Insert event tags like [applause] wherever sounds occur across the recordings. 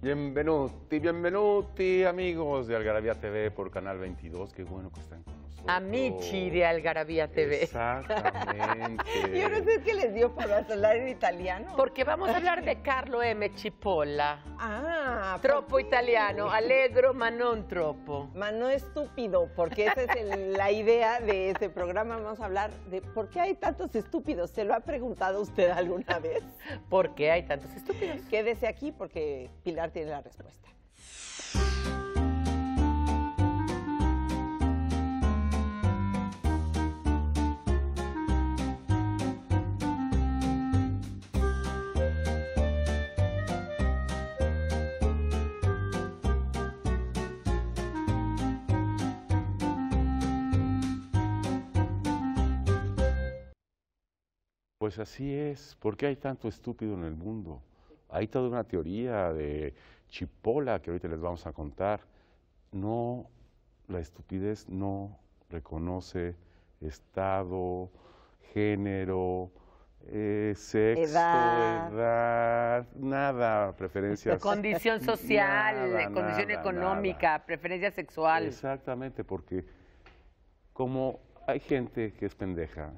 Bienvenuti, bienvenuti amigos de Algaravia TV por Canal 22. Qué bueno que están con Amici de Algarabía TV. Exactamente. [laughs] Yo no sé qué les dio por hablar en italiano. Porque vamos a hablar de Carlo M. Cipolla. Ah. Troppo italiano, alegro, ma non troppo. estúpido, porque esa es la idea de este programa. Vamos a hablar de por qué hay tantos estúpidos. ¿Se lo ha preguntado usted alguna vez? ¿Por qué hay tantos estúpidos? Quédese aquí porque Pilar tiene la respuesta. Pues así es. ¿Por qué hay tanto estúpido en el mundo? Hay toda una teoría de chipola que ahorita les vamos a contar. No, la estupidez no reconoce estado, género, eh, sexo, edad. nada, preferencias. Condición social, condición económica, preferencia sexual. Exactamente, porque como hay gente que es pendeja,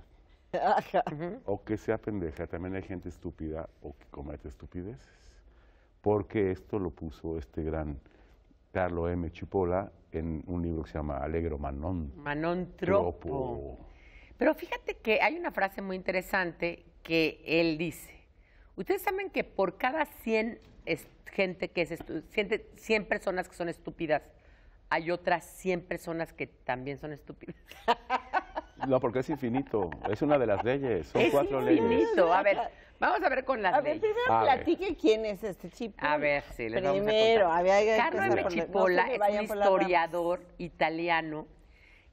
o que sea pendeja. También hay gente estúpida o que comete estupideces. Porque esto lo puso este gran Carlo M. Chipola en un libro que se llama Alegro Manon. Manon Tropo. Pero fíjate que hay una frase muy interesante que él dice. Ustedes saben que por cada 100 gente que es 100 personas que son estúpidas, hay otras 100 personas que también son estúpidas. [laughs] No, porque es infinito. Es una de las leyes. Son cuatro leyes. infinito. A ver, vamos a ver con las a Ver, primero platique quién es este Chipola. A ver, sí, les primero, vamos a contar. Había M. Chipola es un historiador italiano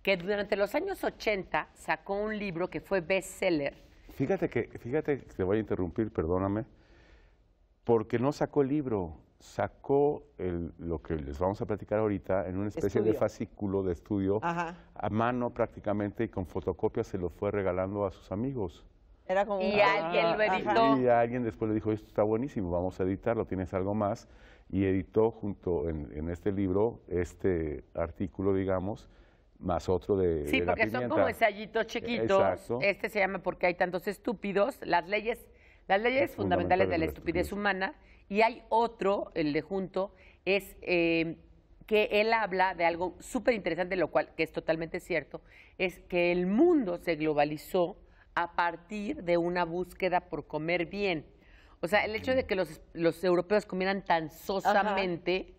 que durante los años 80 sacó un libro que fue bestseller. Fíjate que, fíjate, te voy a interrumpir, perdóname, porque no sacó el libro sacó lo que les vamos a platicar ahorita en una especie de fascículo de estudio a mano prácticamente y con fotocopias se lo fue regalando a sus amigos. Era y alguien Y alguien después le dijo, esto está buenísimo, vamos a editarlo, tienes algo más. Y editó junto en, este libro, este artículo, digamos, más otro de Sí, porque son como ensayitos chiquitos. Este se llama Porque hay tantos estúpidos. Las leyes las leyes fundamentales, de la estupidez, humana y hay otro, el de junto, es eh, que él habla de algo súper interesante, lo cual que es totalmente cierto, es que el mundo se globalizó a partir de una búsqueda por comer bien. O sea, el hecho de que los, los europeos comieran tan sosamente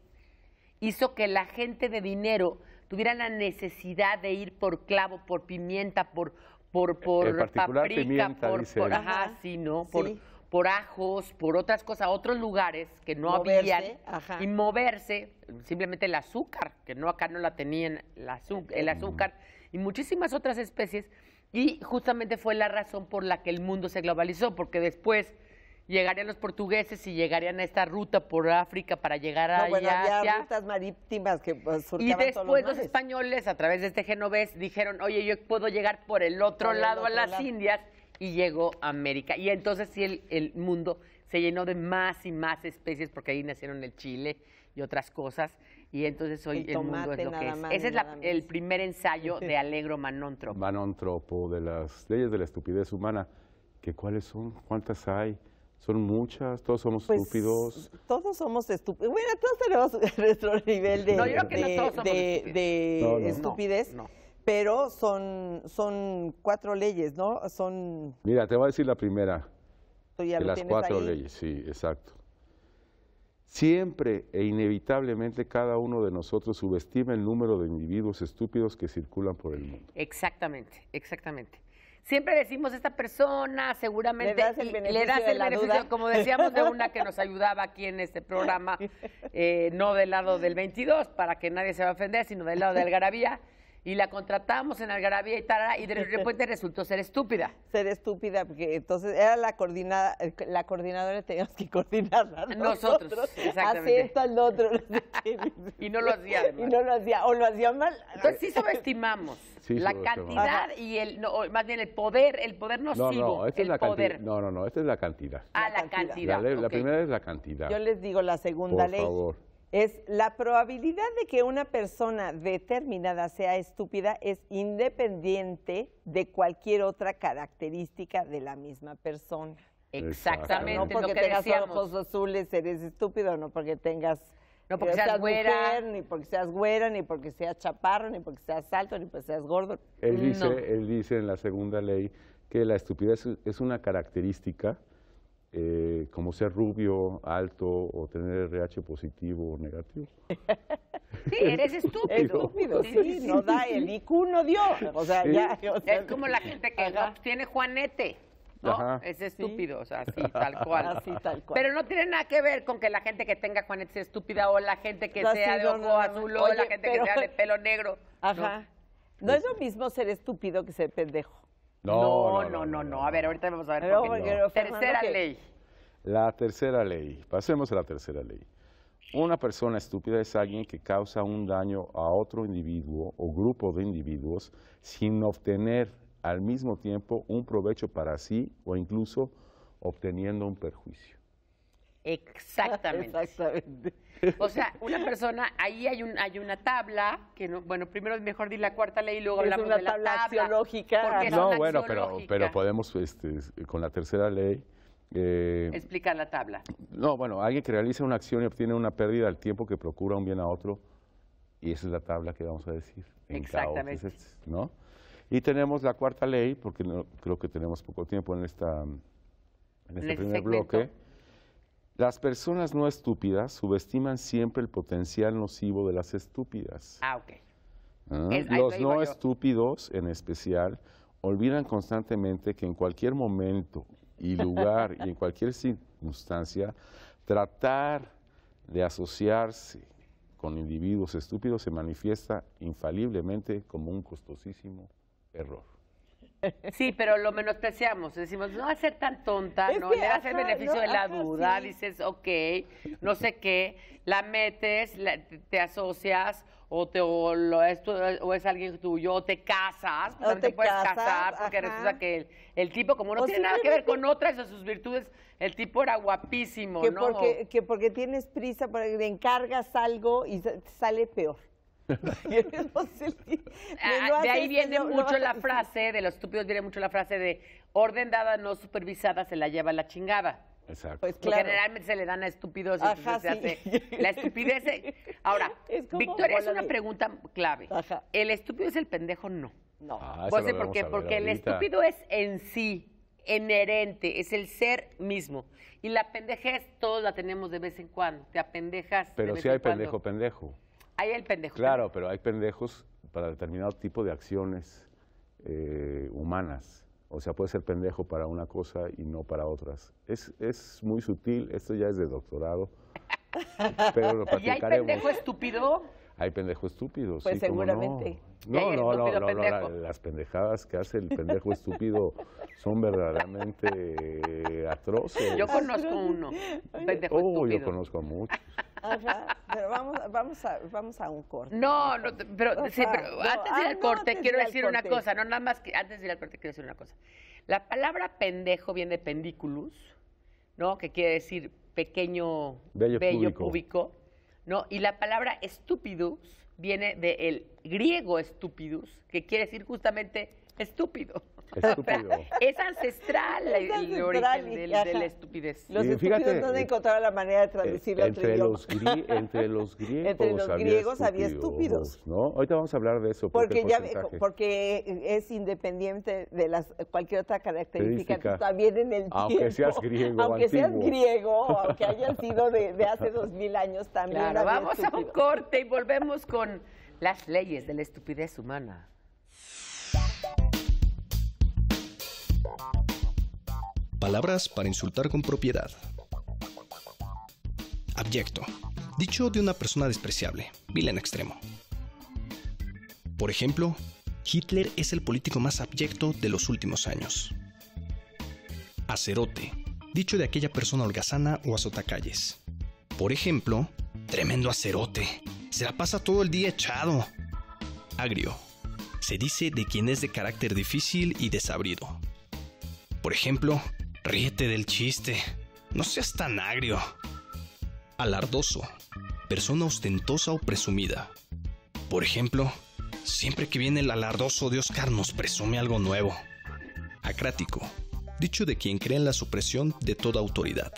hizo que la gente de dinero tuviera la necesidad de ir por clavo, por pimienta, por, por, por particular, por, dice por ajá, ¿no? Por, ajos, por otras cosas, otros lugares que no había habían y moverse, simplemente el azúcar, que no acá no la tenían el azúcar, y muchísimas otras especies y justamente fue la razón por la que el mundo se globalizó, porque después llegarían los portugueses y llegarían a esta ruta por África para llegar no, a rutas marítimas que pues, Y después los, españoles, a través de este genovés, dijeron, oye, yo puedo llegar por el otro lado a las Indias, y llegó a América. Y entonces sí, el, mundo se llenó de más y más especies, porque ahí nacieron el chile y otras cosas y entonces hoy el, mundo es lo que es. Ese es el primer ensayo de Alegro [laughs] Manontropo. Manontropo, de las leyes de la estupidez humana, que cuáles son, cuántas hay, son muchas, todos somos pues, estúpidos. Todos somos estúpidos. Bueno, todos tenemos [laughs] nuestro nivel de, estupidez. Pero son, son cuatro leyes, ¿no? Son. Mira, te voy a decir la primera. de las cuatro leyes, sí, exacto. Siempre e inevitablemente cada uno de nosotros subestima el número de individuos estúpidos que circulan por el mundo. Exactamente, exactamente siempre decimos esta persona, seguramente le das el beneficio, como decíamos de una que [laughs] nos ayudaba aquí en este programa, eh, no del lado del 22 para que nadie se va a ofender, sino del lado de Algarabía y la contratamos en Algaravia y tal, y de [laughs] repente resultó ser estúpida. Ser estúpida, porque entonces era la coordinada, eh, la coordinadora teníamos que coordinarla. Nosotros, nosotros exactamente. Así al otro. [laughs] y no lo hacía además. Y no lo hacía, o lo hacía mal. Entonces sí subestimamos [laughs] la cantidad y el, no, más bien el poder, el poder nocivo, no, no, el poder. no, no, no, esta es la cantidad. Ah, la, cantidad. La, primera es la cantidad. Yo les digo la segunda ley. Por favor es la probabilidad de que una persona determinada sea estúpida es independiente de cualquier otra característica de la misma persona. Exactamente, no porque tengas ojos azules eres estúpido, no porque tengas no porque eh, seas, güera. ni porque seas güera, ni porque seas chaparro, ni porque seas alto, ni porque seas gordo. Él dice, él dice en la segunda ley que la estupidez es una característica eh, como ser rubio, alto o tener RH positivo o negativo. [laughs] Sí, eres estúpido. no da, el IQ no es como la gente que tiene Juanete. Es estúpido, [laughs] así tal, cual. Pero no tiene nada que ver con que la gente que tenga Juanete sea estúpida o la gente que sea de ojo azul o la gente que sea de pelo negro. Ajá. no es lo mismo ser estúpido que ser pendejo. No, no, no, no. A ver, ahorita vamos a ver. Tercera ley. La tercera ley. Pasemos a la tercera ley. Una persona estúpida es alguien que causa un daño a otro individuo o grupo de individuos sin obtener al mismo tiempo un provecho para sí o incluso obteniendo un perjuicio. Exactamente. O sea, una persona, ahí hay un, hay una tabla, que no, bueno, primero es mejor di la cuarta ley y luego hablamos de la tabla. axiológica. No, bueno, pero, pero podemos, este, con la tercera ley... Eh, Explicar la tabla. No, bueno, alguien que realiza una acción y obtiene una pérdida al tiempo que procura un bien a otro, y esa es la tabla que vamos a decir. Exactamente. ¿no? Y tenemos la cuarta ley, porque no, creo que tenemos poco tiempo en, esta, en este, este primer bloque las personas no estúpidas subestiman siempre el potencial nocivo de las estúpidas. Ah, ah Los no estúpidos, en especial, olvidan constantemente que en cualquier momento y lugar y en cualquier circunstancia, tratar de asociarse con individuos estúpidos se manifiesta infaliblemente como un costosísimo error. Sí, pero lo menospreciamos. Decimos, no va a ser tan tonta, ¿no? Le das el beneficio de la duda, dices, ok, no sé qué, la metes, te asocias o, te, o, es alguien tuyo, o te casas, no te, puedes casar, porque resulta que el, tipo, como no tiene nada que ver con otras de sus virtudes, el tipo era guapísimo, que ¿no? Porque, que porque tienes prisa, porque le encargas algo y sale peor. [laughs] Ah, de ahí viene mucho la frase, de los estúpidos viene mucho la frase de orden dada no supervisada se la lleva la chingada. Exacto. Pues generalmente se le dan a estúpidos. sí. hace la estupidez. [laughs] Ahora, Victoria, es una pregunta clave. Ajá. ¿El estúpido es el pendejo? No. No. Ah, por qué. Porque el estúpido es en sí, inherente, es el ser mismo. Y la pendejez todos la tenemos de vez en cuando. Te apendejas. Pero de vez hay pendejo, pendejo. Hay el pendejo. Claro, pero hay pendejos para determinado tipo de acciones eh, humanas. O sea, puede ser pendejo para una cosa y no para otras. Es, es muy sutil, esto ya es de doctorado. [laughs] Pero lo ¿Y hay pendejo estúpido? Hay pendejos estúpidos. Pues sí, seguramente. No, no, no, no, no, las pendejadas que hace el pendejo estúpido son verdaderamente atroces. Yo conozco uno, pendejo oh, yo conozco a muchos. Ajá, pero vamos, vamos, a, vamos a un corte. No, pero, pero antes de ir ah, al corte quiero decir una cosa, no nada más que antes de ir al corte quiero decir una cosa. La palabra pendejo viene de pendiculus, ¿no? Que quiere decir pequeño, bello, bello ¿no? Y la palabra estúpidos viene del griego estúpidos, que quiere decir justamente [laughs] Estúpido. es ancestral la el de la estupidez. Los estúpidos no han eh, la manera de traducir entre los [laughs] Entre los griegos, había estúpidos. ¿no? Ahorita vamos a hablar de eso. Porque, porque es independiente de las, cualquier otra característica, también en el aunque Seas griego, aunque seas griego, [laughs] aunque hayan sido de, hace dos mil años también. Claro, vamos a un corte y volvemos con las leyes de la estupidez humana. Palabras para insultar con propiedad. Abyecto. Dicho de una persona despreciable, vil en extremo. Por ejemplo, Hitler es el político más abyecto de los últimos años. Acerote. Dicho de aquella persona holgazana o azotacalles. Por ejemplo, tremendo acerote. Se la pasa todo el día echado. Agrio. Se dice de quien es de carácter difícil y desabrido. Por ejemplo, Ríete del chiste. No seas tan agrio. Alardoso. Persona ostentosa o presumida. Por ejemplo, siempre que viene el alardoso de Oscar nos presume algo nuevo. Acrático. Dicho de quien cree en la supresión de toda autoridad.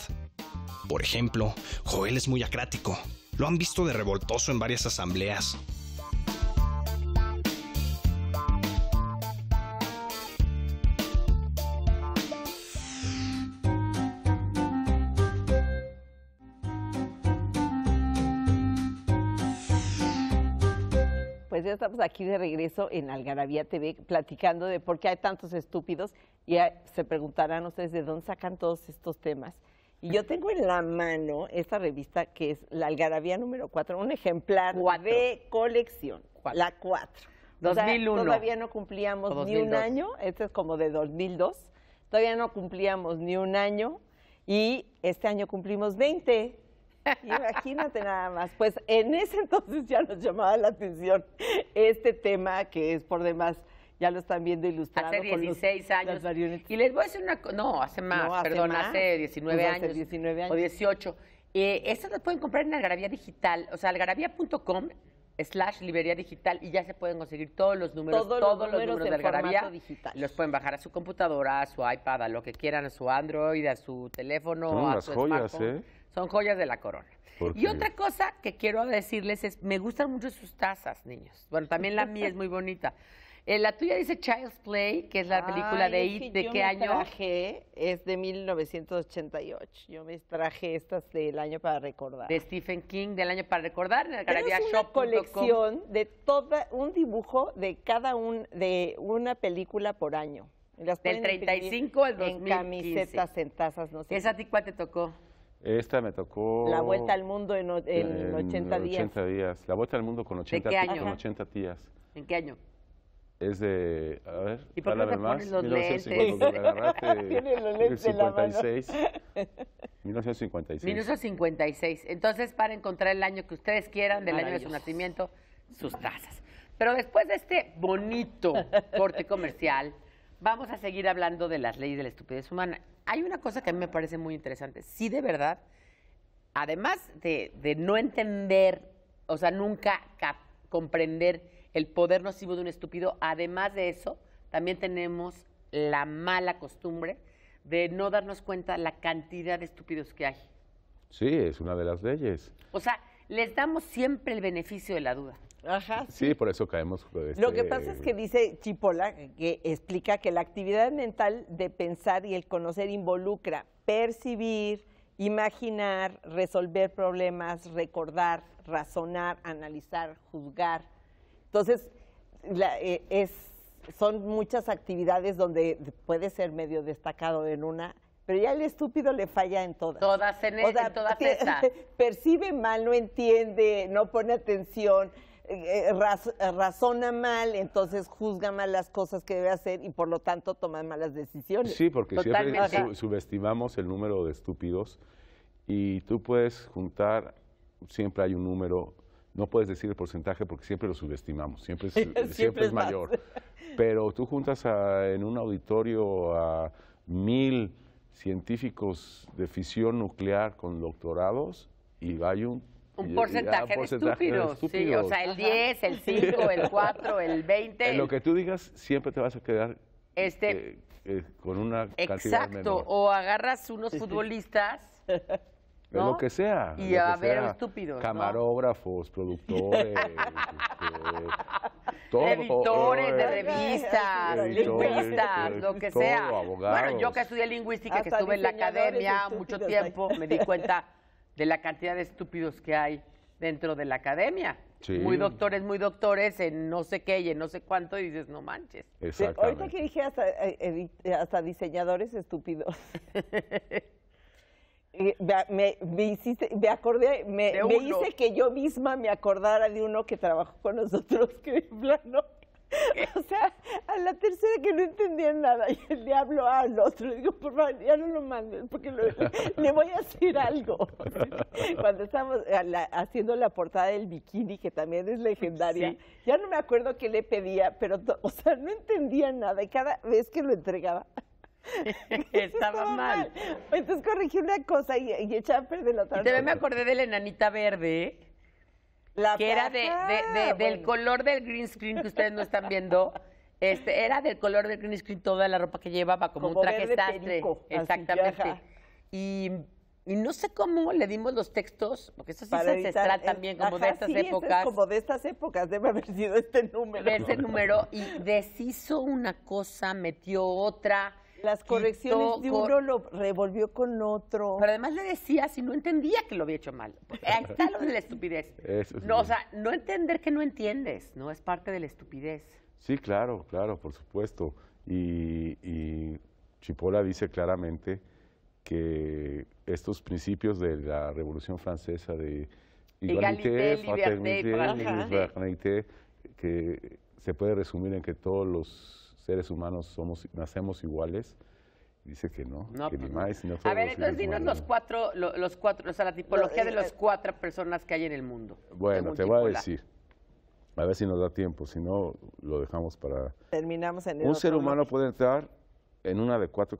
Por ejemplo, Joel es muy acrático. Lo han visto de revoltoso en varias asambleas. aquí de regreso en Algarabía TV platicando de por qué hay tantos estúpidos y se preguntarán ustedes de dónde sacan todos estos temas. Y yo tengo en la mano esta revista que es la Algarabía número 4, un ejemplar de colección, la 4. 2001. todavía no cumplíamos ni un año, este es como de 2002, todavía no cumplíamos ni un año y este año cumplimos 20. Imagínate nada más. Pues en ese entonces ya nos llamaba la atención este tema que es por demás ya lo están viendo ilustrado. Hace 16 años. Y les voy a decir una no, hace más, perdón, hace 19 pues años. 19 años. O 18. Eh, estas las pueden comprar en Algarabía Digital, o sea, algarabía.com slash librería digital y ya se pueden conseguir todos los números, todos, los, números, de Algarabía. Digital. Los pueden bajar a su computadora, a su iPad, a lo que quieran, a su Android, a su teléfono, a ¿eh? son joyas de la corona. Y otra cosa que quiero decirles es, me gustan mucho sus tazas, niños. Bueno, también la mía es muy bonita. Eh, la tuya dice Child's Play, que es la película de It, ¿de yo qué me año? traje, es de 1988. Yo me traje estas del año para recordar. De Stephen King, del año para recordar, en es una colección de todo, un dibujo de cada un, de una película por año. Las Del 35 al 2015. En camisetas, en tazas, no sé. ¿Esa a ti cuál te tocó? Esta me tocó... La Vuelta al Mundo en, 80 días. 80 días. La Vuelta al Mundo con 80, 80 tías. ¿En qué año? Es de, a ver, ¿Y por qué te más, los 1956. 1956. 1956. Entonces, para encontrar el año que ustedes quieran, del año de su nacimiento, sus tazas. Pero después de este bonito corte comercial vamos a seguir hablando de las leyes de la estupidez humana. Hay una cosa que a mí me parece muy interesante. Sí, de verdad, además de, no entender, o sea, nunca comprender el poder nocivo de un estúpido, además de eso, también tenemos la mala costumbre de no darnos cuenta la cantidad de estúpidos que hay. Sí, es una de las leyes. O sea, les damos siempre el beneficio de la duda. Sí, por eso caemos. Lo que este pasa es que dice Chipola, que explica que la actividad mental de pensar y el conocer involucra percibir, imaginar, resolver problemas, recordar, razonar, analizar, juzgar. Entonces, eh, son muchas actividades donde puede ser medio destacado en una pero ya el estúpido le falla en todas. Todas en, e, [laughs] Percibe mal, no entiende, no pone atención, eh, eh, eh, razona mal, entonces juzga mal las cosas que debe hacer y por lo tanto toma malas decisiones. Sí, porque siempre subestimamos el número de estúpidos y tú puedes juntar, siempre hay un número, no puedes decir el porcentaje porque siempre lo subestimamos, siempre es, [laughs] siempre, es mayor. Pero tú juntas en un auditorio a mil científicos de fisión nuclear con doctorados y hay un un ah, porcentaje, de estúpido. Sí, o sea, el 10, el 5, el 4, el 20. [laughs] En lo que tú digas, siempre te vas a quedar este, eh, eh, con una Exacto, cantidad menor. o agarras unos futbolistas. [laughs] ¿no? Lo que sea. Y a ver, sea, estúpidos. Camarógrafos, productores. [laughs] Este, todo, editores de eh, revistas, lingüistas, lo que sea. abogados, bueno, yo que estudié lingüística, que estuve en la academia mucho tiempo, me di cuenta de la cantidad de estúpidos que hay dentro de la academia. Muy doctores, muy doctores, en no sé qué y en no sé cuánto, y dices, no manches. Ahorita que dije hasta, eh, diseñadores estúpidos. [laughs] me, hice que yo misma me acordara de uno que trabajó con nosotros, [laughs] que plano [laughs] O sea, a la tercera que no entendía nada y el diablo al otro le digo, por favor, ya no lo mandes porque le voy a hacer algo. [laughs] Cuando estábamos eh, haciendo la portada del bikini, que también es legendaria, ya no me acuerdo qué le pedía, pero, o sea, no entendía nada y cada vez que lo entregaba... [laughs] estaba mal. Entonces corregí una cosa y, y echaba a la otra. Y me acordé de la enanita verde, que era de, del color del green screen que ustedes no están viendo. [laughs] Este, era del color del green screen toda la ropa que llevaba, como, un traje sastre. Exactamente. y, y, no sé cómo le dimos los textos, porque eso sí es también, como de estas épocas. como de estas épocas, debe haber sido este número. De este número, y deshizo una cosa, metió otra. Las correcciones de uno lo revolvió con otro. Pero además le decía si no entendía que lo había hecho mal. Pues, ahí está lo de la estupidez. no, o sea, no entender que no entiendes, ¿no? Es parte de la estupidez. Sí, claro, claro, por supuesto. Y, Chipola dice claramente que estos principios de la Revolución Francesa de igualité, fraternité, que se puede resumir en que todos los seres humanos somos, nacemos iguales. Dice que no. no que pues, más. a ver, entonces dinos los cuatro, los cuatro, o la tipología de eh, las eh. cuatro personas que hay en el mundo. Bueno, te voy a decir. A ver si nos da tiempo, si no, lo dejamos para... Terminamos en Un ser humano puede entrar en una de cuatro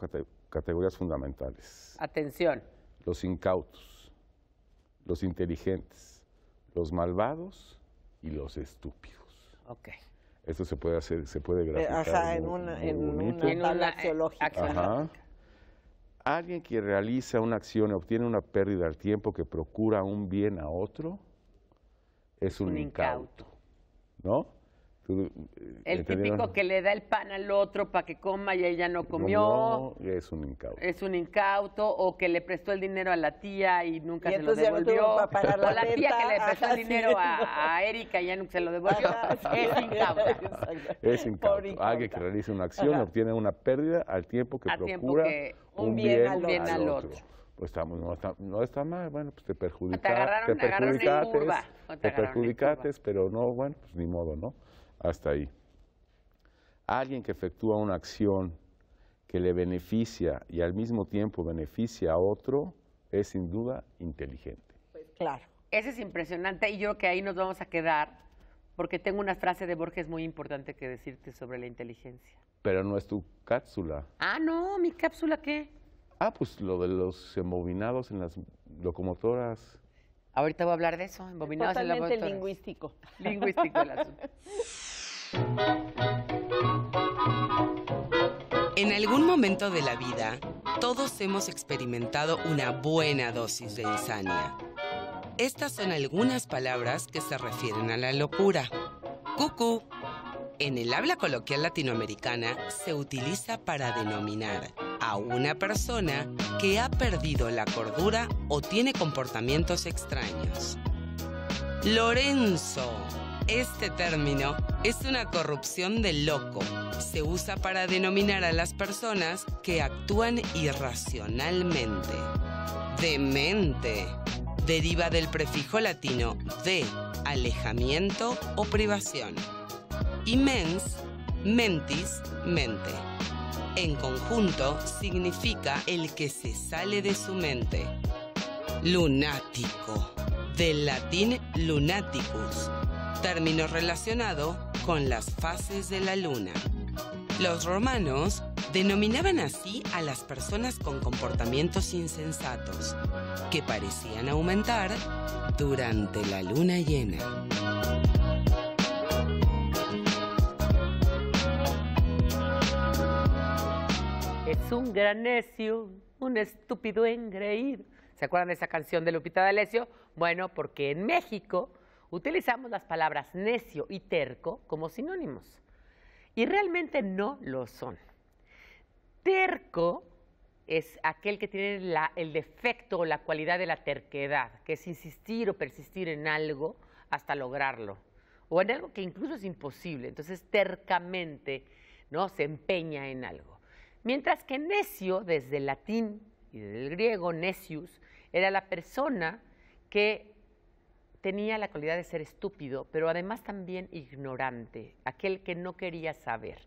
categorías fundamentales. Atención. Los incautos, los inteligentes, los malvados y los estúpidos. Ok. Esto se puede hacer, se puede eh, graficar. Ajá, en una, en una, Alguien que realiza una acción obtiene una pérdida al tiempo que procura un bien a otro es un, incauto. ¿no? Eh, el típico que le da el pan al otro para que coma y ella no comió. es un incauto. Es un incauto, o que le prestó el dinero a la tía y nunca se lo devolvió. o la tía que le prestó el [laughs] dinero a, a, Erika y ya nunca se lo devolvió. es incauto. Es incauto. Alguien que realiza una acción obtiene una pérdida al tiempo que procura un bien, al, otro. Pues estamos, no está, no está mal, bueno, pues te perjudicaste. Te, te, te perjudicaste, pero no, bueno, pues ni modo, ¿no? hasta ahí. Alguien que efectúa una acción que le beneficia y al mismo tiempo beneficia a otro es sin duda inteligente. Pues claro, eso es impresionante y yo que ahí nos vamos a quedar porque tengo una frase de Borges muy importante que decirte sobre la inteligencia. Pero no es tu cápsula. Ah, no, mi cápsula qué? Ah, pues lo de los embobinados en las locomotoras. Ahorita voy a hablar de eso, embobinados en las locomotoras. lingüístico. Lingüístico el asunto. [laughs] En algún momento de la vida, todos hemos experimentado una buena dosis de insania. Estas son algunas palabras que se refieren a la locura. Cucú. En el habla coloquial latinoamericana se utiliza para denominar a una persona que ha perdido la cordura o tiene comportamientos extraños. Lorenzo este término es una corrupción de loco. Se usa para denominar a las personas que actúan irracionalmente. Demente. Deriva del prefijo latino de, alejamiento o privación. Y mens, mentis, mente. En conjunto significa el que se sale de su mente. Lunático. Del latín lunaticus, término relacionado con las fases de la luna. Los romanos denominaban así a las personas con comportamientos insensatos, que parecían aumentar durante la luna llena. Es un gran necio, un estúpido engreído. ¿Se acuerdan de esa canción de Lupita D'Alessio? Bueno, porque en México utilizamos las palabras necio y terco como sinónimos. Y realmente no lo son. Terco es aquel que tiene el defecto o la cualidad de la terquedad, que es insistir o persistir en algo hasta lograrlo, o en algo que incluso es imposible. Entonces, tercamente, ¿no? Se empeña en algo. Mientras que necio, desde el latín y el griego necius, era la persona que tenía la cualidad de ser estúpido, pero además también ignorante, aquel que no quería saber,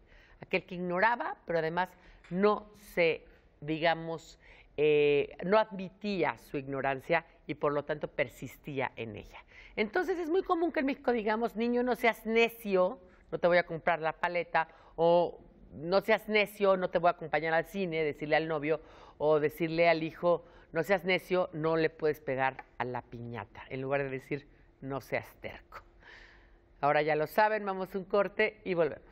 aquel que ignoraba, pero además no se, digamos, eh, no admitía su ignorancia y por lo tanto persistía en ella. Entonces es muy común que en México digamos, niño, no seas necio, no te voy a comprar la paleta, o no seas necio, no te voy a acompañar al cine, decirle al novio, o decirle al hijo, no seas necio, no le puedes pegar a la piñata, en lugar de decir, no seas terco. Ahora ya lo saben, vamos a un corte y volvemos.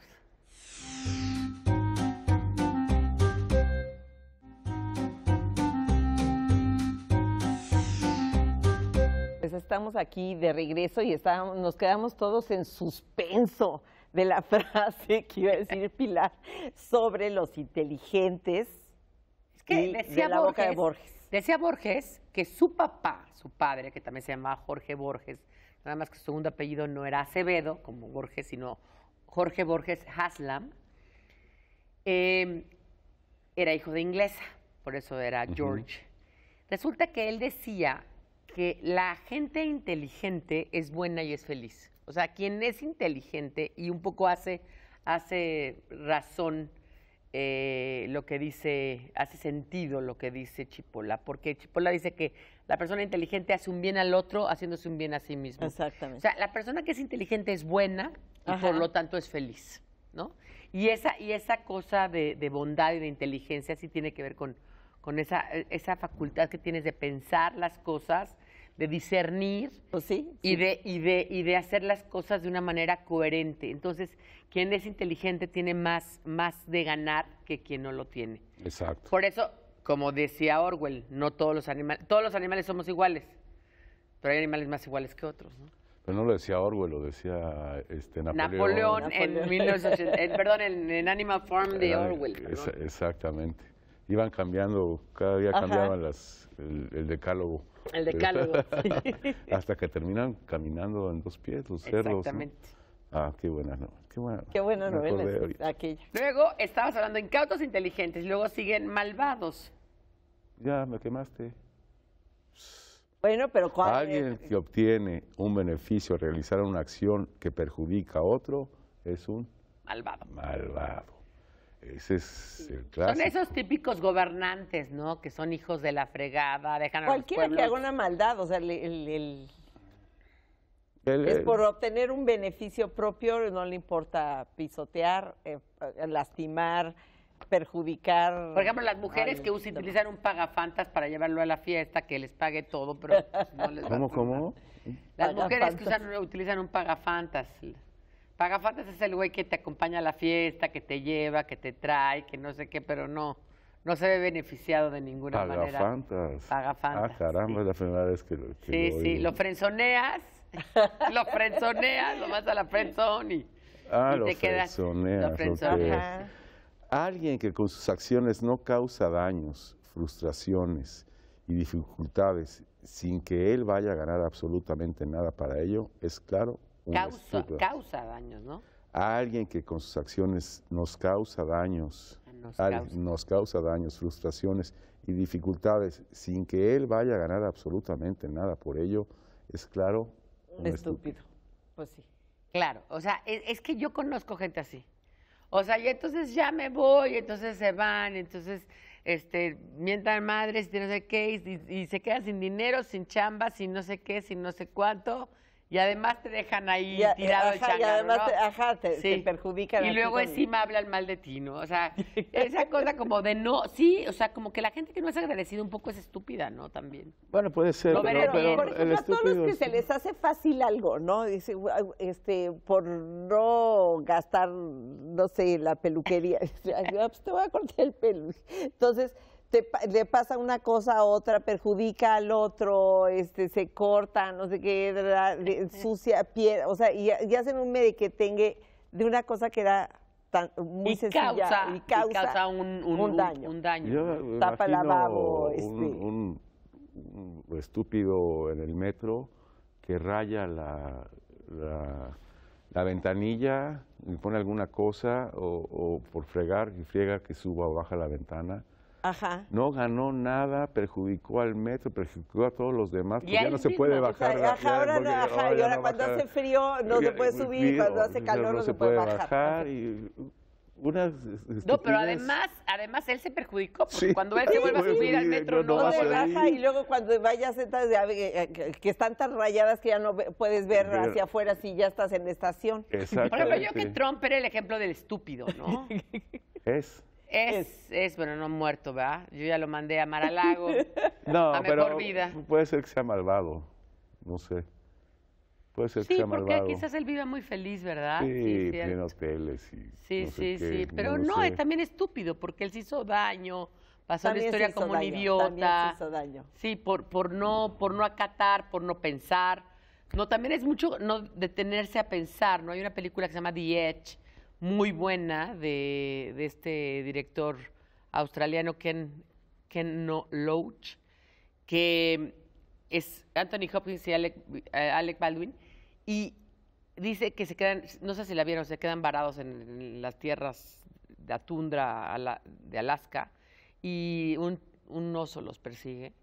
Pues estamos aquí de regreso y nos quedamos todos en suspenso de la [laughs] frase que iba a decir Pilar sobre los inteligentes es que decía la Borges, boca de Borges. Decía Borges que su papá, su padre, que también se llamaba Jorge Borges, nada más que su segundo apellido no era Acevedo, como Borges, sino Jorge Borges Haslam, eh, era hijo de inglesa, por eso era George. Resulta que él decía que la gente inteligente es buena y es feliz. O sea, quien es inteligente y un poco hace, hace razón eh, lo que dice, hace sentido lo que dice Chipola, porque Chipola dice que la persona inteligente hace un bien al otro haciéndose un bien a sí mismo. Exactamente. O sea, la persona que es inteligente es buena y por lo tanto es feliz, ¿no? Y esa, y esa cosa de, de bondad y de inteligencia sí tiene que ver con, con esa, esa facultad que tienes de pensar las cosas de discernir pues sí, Y, de, y, de, y de hacer las cosas de una manera coherente. Entonces, quien es inteligente tiene más, más de ganar que quien no lo tiene. Exacto. Por eso, como decía Orwell, no todos los animales, todos los animales somos iguales, pero hay animales más iguales que otros, ¿no? Pero no lo decía Orwell, lo decía este, Napoleón. Napoleón en, 1980, perdón, en, Animal Farm de Orwell. exactamente. Iban cambiando, cada día cambiaban las, el decálogo. El decálogo. [laughs] Hasta que terminan caminando en dos pies los cerros. Exactamente. Ah, qué buena, no, qué buena, novela. Luego estabas hablando de incautos inteligentes, luego siguen malvados. Ya, me quemaste. Bueno, pero ¿cuál Alguien eh, que obtiene un beneficio realizar una acción que perjudica a otro es un malvado. Malvado. Ese es el clásico. Son esos típicos gobernantes, ¿no? Que son hijos de la fregada, dejan a Cualquiera que haga una maldad, o sea, el, es por obtener un beneficio propio, no le importa pisotear, eh, eh, lastimar, perjudicar. Por ejemplo, las mujeres que usan, utilizan un pagafantas para llevarlo a la fiesta, que les pague todo, pero pues no les ¿Cómo, cómo? Las mujeres que usan, utilizan un pagafantas Pagafantas es el güey que te acompaña a la fiesta, que te lleva, que te trae, que no sé qué, pero no, no se ve beneficiado de ninguna manera. Pagafantas. Pagafantas. Ah, caramba, es la primera vez que lo que Sí, sí, lo frenzoneas, [laughs] lo frenzoneas, lo vas a la frenzone y, ah, lo te quedas. Lo frenzoneas. Alguien que con sus acciones no causa daños, frustraciones y dificultades sin que él vaya a ganar absolutamente nada para ello, es claro causa, causa daños, ¿no? A alguien que con sus acciones nos causa daños, ah, nos, causa. daños, frustraciones y dificultades sin que él vaya a ganar absolutamente nada. Por ello, es claro. Un estúpido. Pues sí. Claro, o sea, e, es, que yo conozco gente así. O sea, y entonces ya me voy, entonces se van, entonces este, mientan madres y no sé qué, y, se quedan sin dinero, sin chamba, sin no sé qué, sin no sé cuánto. Y además te dejan ahí eh, tirado Y además, ajá, te, perjudican. Y luego encima habla hablan mal de ti, ¿no? O sea, [laughs] esa cosa como de no, sí, o sea, como que la gente que no es agradecida un poco es estúpida, ¿no? También. Bueno, puede ser. pero, por ejemplo, a todos los que se les hace fácil algo, ¿no? Dice, este, por no gastar, no sé, la peluquería. [laughs] Pues, te voy a cortar el pelo. Entonces, le pasa una cosa a otra, perjudica al otro, este, se corta, no sé qué, sucia, piedra, o sea, y, hacen un tenga de una cosa que era tan, muy sencilla y causa, un, daño. Un, daño. Este. Un, estúpido en el metro que raya la, la, ventanilla, y pone alguna cosa o, o por fregar y friega que suba o baja la ventana Ajá. No ganó nada, perjudicó al metro, perjudicó a todos los demás. porque ya no se puede bajar. ajá, ahora, no, y ahora cuando hace frío no se puede subir, cuando hace calor no, se, puede, bajar. y unas no, pero además, además él se perjudicó, porque cuando él se [laughs] vuelve a pues subir al metro no, no, no se baja y luego cuando vayas eh, que están tan rayadas que ya no puedes ver hacia afuera si ya estás en la estación. Por ejemplo, yo que Trump era el ejemplo del estúpido, ¿no? [laughs] es. Es, es, bueno, no muerto, ¿verdad? Yo ya lo mandé a Maralago. [laughs] no, a mejor pero vida. puede ser que sea malvado, no sé. Puede ser que sea porque quizás él viva muy feliz, ¿verdad? Sí, sí tiene hoteles y Sí, sí, sí, pero no, es también estúpido, porque él se hizo daño, pasó la historia como un idiota. daño. Sí, por, por, no, por no acatar, por no pensar. No, también es mucho no detenerse a pensar, ¿no? Hay una película que se llama The Edge, muy buena de, este director australiano Ken, Ken Loach, que es Anthony Hopkins y eh, Alec, Baldwin, y dice que se quedan, no sé si la vieron, se quedan varados en, las tierras de la tundra de Alaska, y un, un oso los persigue,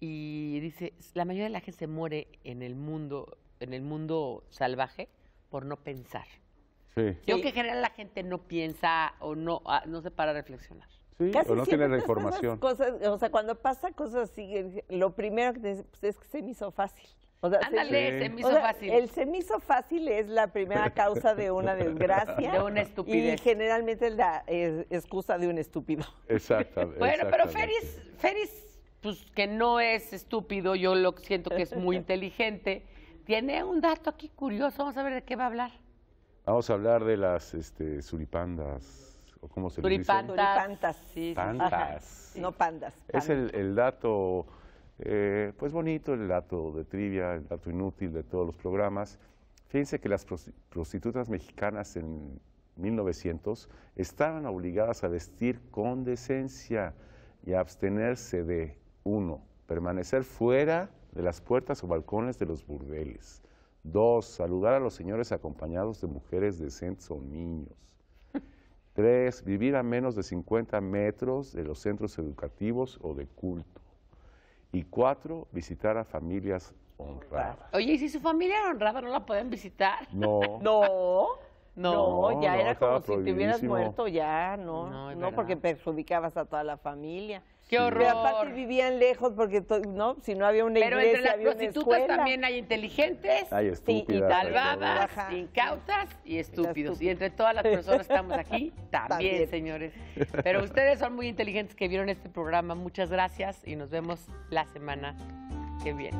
y dice, la mayoría de la gente se muere en el mundo, en el mundo salvaje por no pensar yo Creo que en general la gente no piensa o no, ah, no se para a reflexionar. no tiene la información. Cosas, o sea, cuando pasa cosas así, lo primero que dice pues, es que se me hizo fácil. Ándale, se, me hizo fácil. El se me hizo fácil es la primera [laughs] causa de una desgracia. [laughs] una Y generalmente es la excusa de un estúpido. [laughs] Exactamente. bueno, pero Feris, pues que no es estúpido, yo lo siento que es muy inteligente, tiene un dato aquí curioso, vamos a ver de qué va a hablar. Vamos a hablar de las este, suripandas, o cómo se dice. Sí, Pantas. No pandas. Es el, dato, eh, pues bonito, el dato de trivia, el dato inútil de todos los programas. Fíjense que las prostitutas mexicanas en 1900 estaban obligadas a vestir con decencia y a abstenerse de, uno, permanecer fuera de las puertas o balcones de los burdeles. Dos, saludar a los señores acompañados de mujeres decentes o niños. [laughs] Tres, vivir a menos de 50 metros de los centros educativos o de culto. Y cuatro, visitar a familias honradas. Oye, ¿y si su familia era honrada no la pueden visitar? No. [laughs] no. No, ya era como si te hubieras muerto, ya, no, no, porque perjudicabas a toda la familia. ¡Qué horror! Pero aparte vivían lejos porque no, si no había una Pero entre las prostitutas también hay inteligentes, hay estúpidas, y salvadas, incautas y estúpidos. Y entre todas las personas que estamos aquí, [laughs] también, señores. Pero ustedes son muy inteligentes que vieron este programa. Muchas gracias y nos vemos la semana que viene.